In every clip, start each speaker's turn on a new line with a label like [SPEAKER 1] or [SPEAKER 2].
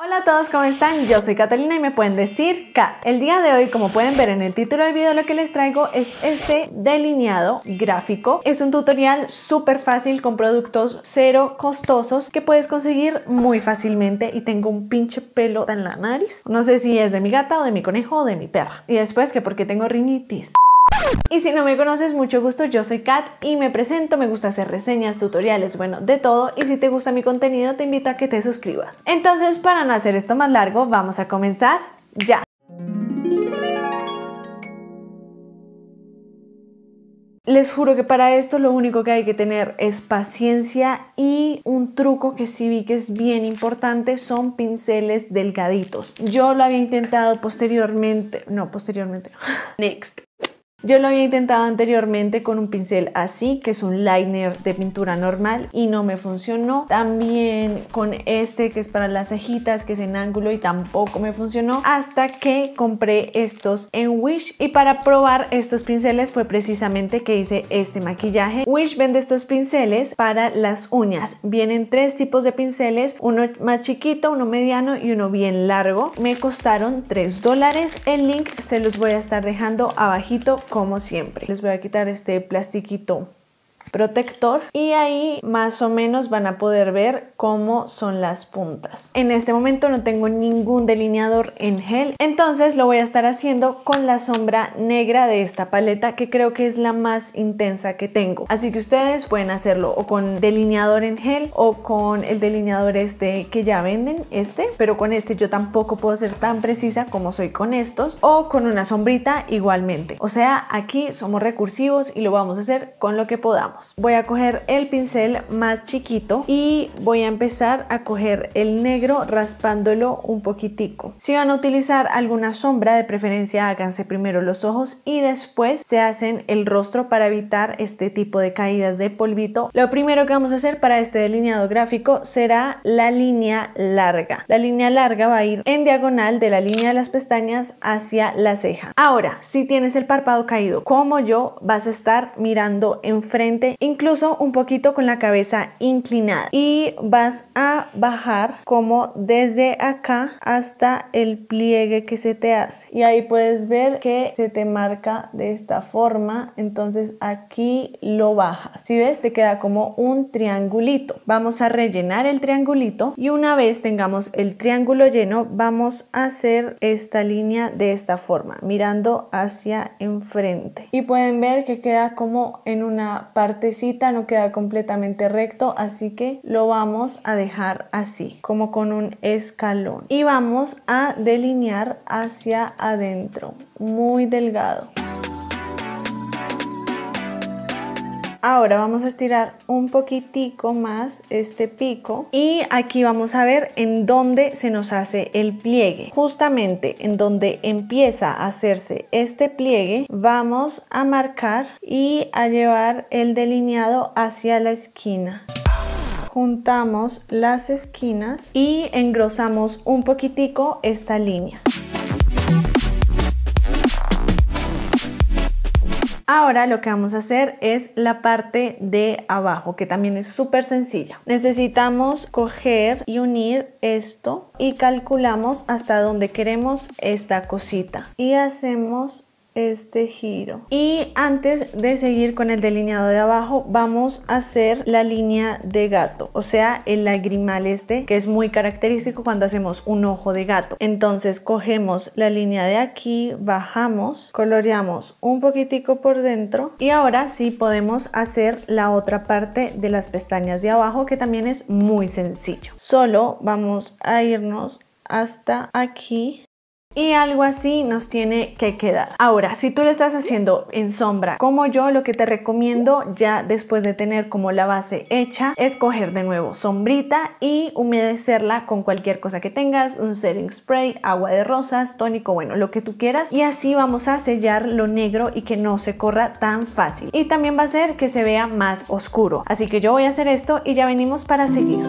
[SPEAKER 1] Hola a todos, ¿cómo están? Yo soy Catalina y me pueden decir Cat. El día de hoy, como pueden ver en el título del video, lo que les traigo es este delineado gráfico. Es un tutorial súper fácil con productos cero costosos que puedes conseguir muy fácilmente y tengo un pinche pelo en la nariz. No sé si es de mi gata o de mi conejo o de mi perra. Y después que porque tengo rinitis. Y si no me conoces, mucho gusto, yo soy Kat y me presento, me gusta hacer reseñas, tutoriales, bueno, de todo y si te gusta mi contenido te invito a que te suscribas. Entonces, para no hacer esto más largo, vamos a comenzar ya. Les juro que para esto lo único que hay que tener es paciencia y un truco que sí vi que es bien importante son pinceles delgaditos. Yo lo había intentado posteriormente, no posteriormente, next. Yo lo había intentado anteriormente con un pincel así, que es un liner de pintura normal y no me funcionó. También con este que es para las cejitas, que es en ángulo y tampoco me funcionó. Hasta que compré estos en Wish y para probar estos pinceles fue precisamente que hice este maquillaje. Wish vende estos pinceles para las uñas. Vienen tres tipos de pinceles, uno más chiquito, uno mediano y uno bien largo. Me costaron 3 dólares. El link se los voy a estar dejando abajito como siempre. Les voy a quitar este plastiquito protector y ahí más o menos van a poder ver cómo son las puntas. En este momento no tengo ningún delineador en gel, entonces lo voy a estar haciendo con la sombra negra de esta paleta que creo que es la más intensa que tengo. Así que ustedes pueden hacerlo o con delineador en gel o con el delineador este que ya venden, este, pero con este yo tampoco puedo ser tan precisa como soy con estos o con una sombrita igualmente. O sea, aquí somos recursivos y lo vamos a hacer con lo que podamos. Voy a coger el pincel más chiquito y voy a empezar a coger el negro raspándolo un poquitico. Si van a utilizar alguna sombra, de preferencia háganse primero los ojos y después se hacen el rostro para evitar este tipo de caídas de polvito. Lo primero que vamos a hacer para este delineado gráfico será la línea larga. La línea larga va a ir en diagonal de la línea de las pestañas hacia la ceja. Ahora, si tienes el párpado caído, como yo, vas a estar mirando enfrente incluso un poquito con la cabeza inclinada. Y vas a bajar como desde acá hasta el pliegue que se te hace. Y ahí puedes ver que se te marca de esta forma. Entonces aquí lo bajas. Si ves, te queda como un triangulito. Vamos a rellenar el triangulito y una vez tengamos el triángulo lleno, vamos a hacer esta línea de esta forma, mirando hacia enfrente. Y pueden ver que queda como en una parte partecita no queda completamente recto, así que lo vamos a dejar así, como con un escalón. Y vamos a delinear hacia adentro, muy delgado. Ahora vamos a estirar un poquitico más este pico y aquí vamos a ver en dónde se nos hace el pliegue. Justamente en donde empieza a hacerse este pliegue vamos a marcar y a llevar el delineado hacia la esquina juntamos las esquinas y engrosamos un poquitico esta línea. Ahora lo que vamos a hacer es la parte de abajo, que también es súper sencilla. Necesitamos coger y unir esto y calculamos hasta donde queremos esta cosita. Y hacemos este giro y antes de seguir con el delineado de abajo vamos a hacer la línea de gato o sea el lagrimal este que es muy característico cuando hacemos un ojo de gato entonces cogemos la línea de aquí bajamos coloreamos un poquitico por dentro y ahora sí podemos hacer la otra parte de las pestañas de abajo que también es muy sencillo solo vamos a irnos hasta aquí y algo así nos tiene que quedar. Ahora, si tú lo estás haciendo en sombra, como yo, lo que te recomiendo ya después de tener como la base hecha, es coger de nuevo sombrita y humedecerla con cualquier cosa que tengas, un setting spray, agua de rosas, tónico, bueno, lo que tú quieras y así vamos a sellar lo negro y que no se corra tan fácil. Y también va a ser que se vea más oscuro. Así que yo voy a hacer esto y ya venimos para seguir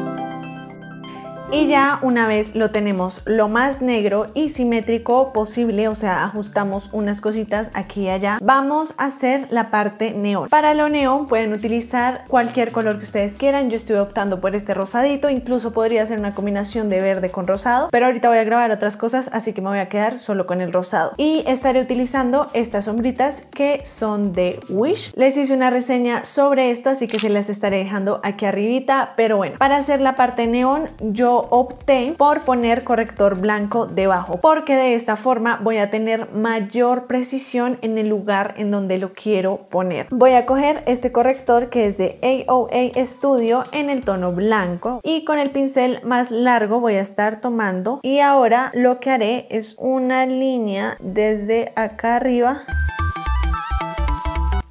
[SPEAKER 1] y ya una vez lo tenemos lo más negro y simétrico posible, o sea, ajustamos unas cositas aquí y allá, vamos a hacer la parte neón. Para lo neón pueden utilizar cualquier color que ustedes quieran, yo estoy optando por este rosadito, incluso podría ser una combinación de verde con rosado, pero ahorita voy a grabar otras cosas, así que me voy a quedar solo con el rosado. Y estaré utilizando estas sombritas que son de Wish. Les hice una reseña sobre esto, así que se las estaré dejando aquí arribita, pero bueno, para hacer la parte neón yo opté por poner corrector blanco debajo porque de esta forma voy a tener mayor precisión en el lugar en donde lo quiero poner. Voy a coger este corrector que es de AOA Studio en el tono blanco y con el pincel más largo voy a estar tomando y ahora lo que haré es una línea desde acá arriba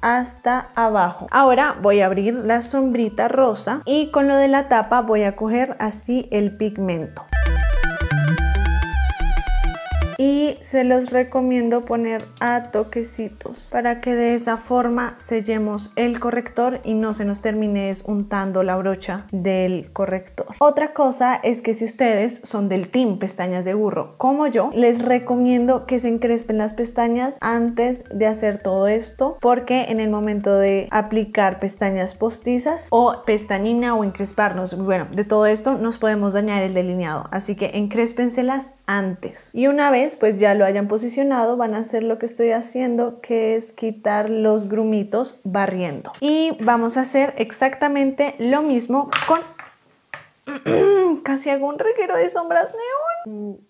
[SPEAKER 1] hasta abajo. Ahora voy a abrir la sombrita rosa y con lo de la tapa voy a coger así el pigmento y se los recomiendo poner a toquecitos para que de esa forma sellemos el corrector y no se nos termine untando la brocha del corrector. Otra cosa es que si ustedes son del team pestañas de burro como yo, les recomiendo que se encrespen las pestañas antes de hacer todo esto porque en el momento de aplicar pestañas postizas o pestañina o encresparnos, bueno, de todo esto nos podemos dañar el delineado. Así que encréspenselas y una vez pues ya lo hayan posicionado, van a hacer lo que estoy haciendo, que es quitar los grumitos barriendo. Y vamos a hacer exactamente lo mismo con... Casi algún un reguero de sombras neón.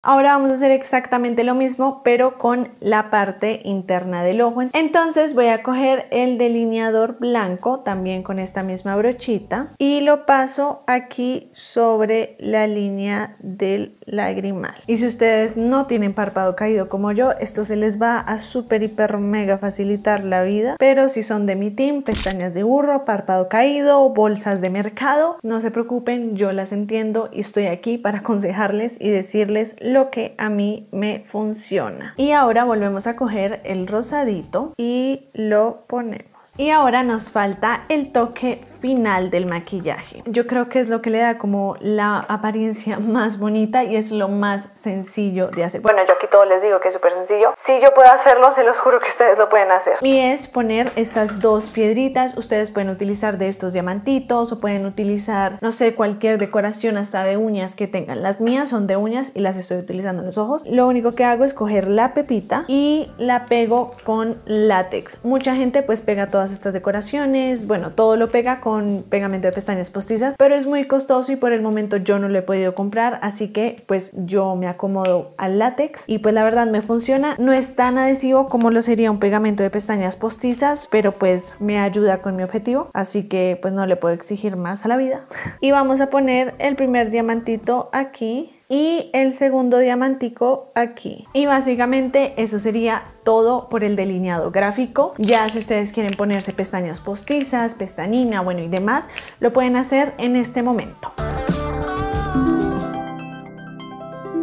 [SPEAKER 1] Ahora vamos a hacer exactamente lo mismo pero con la parte interna del ojo. Entonces voy a coger el delineador blanco también con esta misma brochita y lo paso aquí sobre la línea del lagrimal. Y si ustedes no tienen párpado caído como yo, esto se les va a súper hiper mega facilitar la vida. Pero si son de mi team, pestañas de burro, párpado caído, bolsas de mercado, no se preocupen, yo las entiendo y estoy aquí para aconsejarles y decirles lo que a mí me funciona. Y ahora volvemos a coger el rosadito y lo ponemos. Y ahora nos falta el toque final del maquillaje. Yo creo que es lo que le da como la apariencia más bonita y es lo más sencillo de hacer. Bueno, yo aquí todo les digo que es súper sencillo. Si yo puedo hacerlo, se los juro que ustedes lo pueden hacer. Y es poner estas dos piedritas. Ustedes pueden utilizar de estos diamantitos o pueden utilizar, no sé, cualquier decoración hasta de uñas que tengan. Las mías son de uñas y las estoy utilizando en los ojos. Lo único que hago es coger la pepita y la pego con látex. Mucha gente pues pega todo todas estas decoraciones, bueno, todo lo pega con pegamento de pestañas postizas, pero es muy costoso y por el momento yo no lo he podido comprar, así que pues yo me acomodo al látex y pues la verdad me funciona, no es tan adhesivo como lo sería un pegamento de pestañas postizas, pero pues me ayuda con mi objetivo, así que pues no le puedo exigir más a la vida. y vamos a poner el primer diamantito aquí y el segundo diamantico aquí. Y básicamente eso sería todo por el delineado gráfico. Ya si ustedes quieren ponerse pestañas postizas, pestañina, bueno y demás, lo pueden hacer en este momento.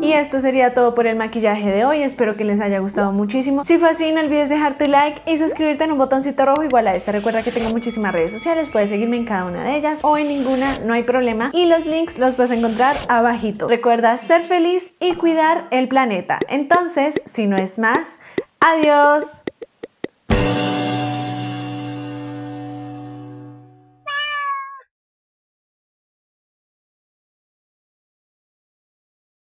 [SPEAKER 1] Y esto sería todo por el maquillaje de hoy, espero que les haya gustado muchísimo. Si fue así, no olvides dejar tu like y suscribirte en un botoncito rojo igual a esta. Recuerda que tengo muchísimas redes sociales, puedes seguirme en cada una de ellas o en ninguna, no hay problema. Y los links los vas a encontrar abajito. Recuerda ser feliz y cuidar el planeta. Entonces, si no es más, adiós.